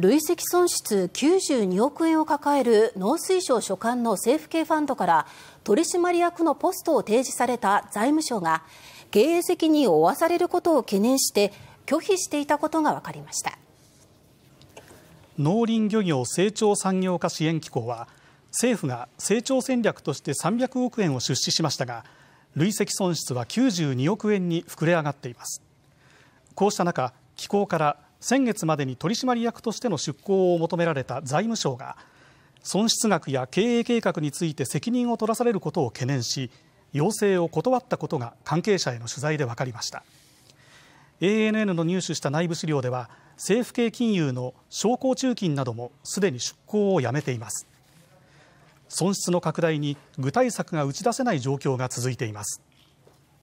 累積損失92億円を抱える農水省所管の政府系ファンドから取締役のポストを提示された財務省が経営責任を負わされることを懸念して拒否していたことが分かりました農林漁業成長産業化支援機構は政府が成長戦略として300億円を出資しましたが累積損失は92億円に膨れ上がっていますこうした中機構から先月までに取締役としての出向を求められた財務省が損失額や経営計画について責任を取らされることを懸念し要請を断ったことが関係者への取材で分かりました ANN の入手した内部資料では政府系金融の商工中金などもすでに出向をやめています損失の拡大に具体策が打ち出せない状況が続いています